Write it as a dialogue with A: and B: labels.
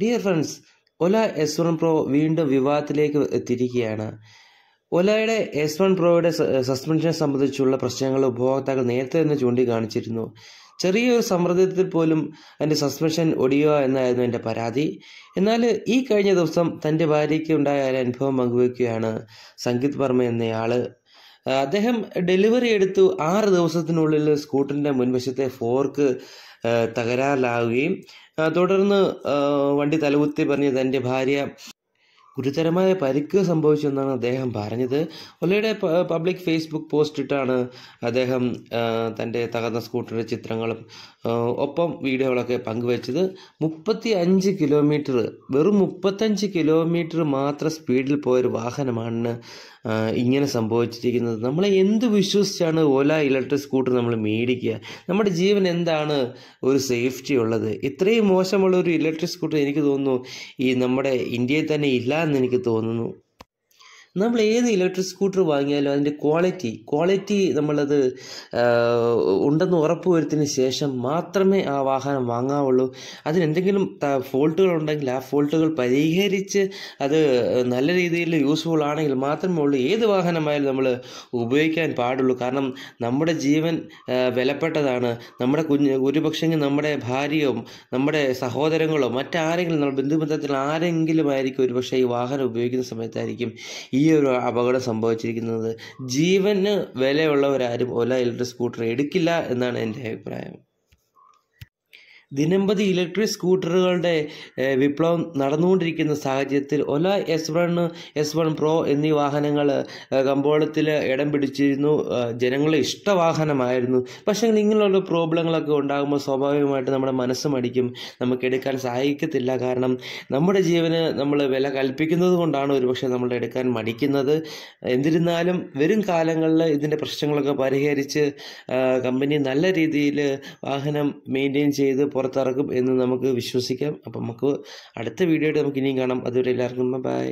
A: dear friends Ola S one pro വീണ്ടും വിവാദത്തിലേക്ക് എത്തിയിരിക്കുകയാണ് ഒലയുടെ എസ് വൺ പ്രോയുടെ സസ്പെൻഷൻ സംബന്ധിച്ചുള്ള പ്രശ്നങ്ങൾ ഉപഭോക്താക്കൾ നേരത്തെ തന്നെ ചൂണ്ടിക്കാണിച്ചിരുന്നു ചെറിയൊരു സമ്മർദ്ദത്തിൽ പോലും അതിൻ്റെ സസ്പെൻഷൻ ഒടിയുക എന്നായിരുന്നു എൻ്റെ പരാതി എന്നാൽ ഈ കഴിഞ്ഞ ദിവസം തൻ്റെ ഭാര്യയ്ക്ക് ഉണ്ടായ അനുഭവം പങ്കുവയ്ക്കുകയാണ് സംഗീത് വർമ്മ എന്നയാൾ അദ്ദേഹം ഡെലിവറി എടുത്തു ആറ് ദിവസത്തിനുള്ളിൽ സ്കൂട്ടറിൻ്റെ മുൻവശത്തെ ഫോർക്ക് തകരാറിലാവുകയും തുടർന്ന് വണ്ടി തലകുത്തി പറഞ്ഞ് തൻ്റെ ഭാര്യ ഗുരുതരമായ പരിക്ക് സംഭവിച്ചെന്നാണ് അദ്ദേഹം പറഞ്ഞത് ഒലയുടെ പബ്ലിക് ഫേസ്ബുക്ക് പോസ്റ്റിട്ടാണ് അദ്ദേഹം തൻ്റെ തകർന്ന സ്കൂട്ടറിൻ്റെ ചിത്രങ്ങളും ഒപ്പം വീഡിയോകളൊക്കെ പങ്കുവച്ചത് മുപ്പത്തി അഞ്ച് കിലോമീറ്റർ വെറും മുപ്പത്തഞ്ച് കിലോമീറ്റർ മാത്രം സ്പീഡിൽ പോയൊരു വാഹനമാണ് ഇങ്ങനെ സംഭവിച്ചിരിക്കുന്നത് നമ്മൾ എന്ത് വിശ്വസിച്ചാണ് ഓല ഇലക്ട്രിക് സ്കൂട്ടർ നമ്മൾ മേടിക്കുക നമ്മുടെ ജീവൻ എന്താണ് ഒരു സേഫ്റ്റി ഉള്ളത് ഇത്രയും മോശമുള്ള ഒരു ഇലക്ട്രിക് സ്കൂട്ടർ എനിക്ക് തോന്നുന്നു ഈ നമ്മുടെ ഇന്ത്യയിൽ തന്നെ ഇല്ല എന്ന് എനിക്ക് തോന്നുന്നു നമ്മൾ ഏത് ഇലക്ട്രിക് സ്കൂട്ടർ വാങ്ങിയാലും അതിൻ്റെ ക്വാളിറ്റി ക്വാളിറ്റി നമ്മളത് ഉണ്ടെന്ന് ഉറപ്പ് വരുത്തിന് ശേഷം മാത്രമേ ആ വാഹനം വാങ്ങാവുള്ളൂ അതിനെന്തെങ്കിലും ഫോൾട്ടുകൾ ഉണ്ടെങ്കിൽ ആ ഫോൾട്ടുകൾ പരിഹരിച്ച് അത് നല്ല രീതിയിൽ യൂസ്ഫുൾ ആണെങ്കിൽ മാത്രമേ ഉള്ളൂ ഏത് വാഹനമായാലും നമ്മൾ ഉപയോഗിക്കാൻ പാടുള്ളൂ കാരണം നമ്മുടെ ജീവൻ വിലപ്പെട്ടതാണ് നമ്മുടെ കുഞ്ഞ് നമ്മുടെ ഭാര്യയോ നമ്മുടെ സഹോദരങ്ങളോ മറ്റാരെങ്കിലും നമ്മുടെ ബന്ധുബന്ധത്തിൽ ആരെങ്കിലും ആയിരിക്കും ഒരുപക്ഷെ ഈ വാഹനം ഉപയോഗിക്കുന്ന സമയത്തായിരിക്കും ഈ ഒരു അപകടം സംഭവിച്ചിരിക്കുന്നത് ജീവന് വിലയുള്ളവരാരും ഓല ഇലക്ട്രിക് സ്കൂട്ടർ എടുക്കില്ല എന്നാണ് എൻ്റെ അഭിപ്രായം ദിനംപതി ഇലക്ട്രിക് സ്കൂട്ടറുകളുടെ വിപ്ലവം നടന്നുകൊണ്ടിരിക്കുന്ന സാഹചര്യത്തിൽ Ola S one S one pro എന്നീ വാഹനങ്ങൾ കമ്പോളത്തിൽ ഇടം പിടിച്ചിരുന്നു ജനങ്ങളെ ഇഷ്ടവാഹനമായിരുന്നു പക്ഷേ ഇങ്ങനെയുള്ള പ്രോബ്ലങ്ങളൊക്കെ ഉണ്ടാകുമ്പോൾ സ്വാഭാവികമായിട്ട് നമ്മുടെ മനസ്സ് മടിക്കും നമുക്ക് എടുക്കാൻ സഹായിക്കത്തില്ല കാരണം നമ്മുടെ ജീവന് നമ്മൾ വില കൽപ്പിക്കുന്നത് കൊണ്ടാണ് ഒരുപക്ഷെ നമ്മൾ എടുക്കാൻ മടിക്കുന്നത് എന്നിരുന്നാലും വരും കാലങ്ങളിൽ ഇതിൻ്റെ പ്രശ്നങ്ങളൊക്കെ പരിഹരിച്ച് കമ്പനി നല്ല രീതിയിൽ വാഹനം മെയിൻറ്റെയിൻ ചെയ്ത് പുറത്തിറങ്ങും എന്ന് നമുക്ക് വിശ്വസിക്കാം അപ്പം നമുക്ക് അടുത്ത വീഡിയോയുടെ നമുക്ക് ഇനിയും കാണാം അതുവരെ എല്ലാവർക്കും ബൈ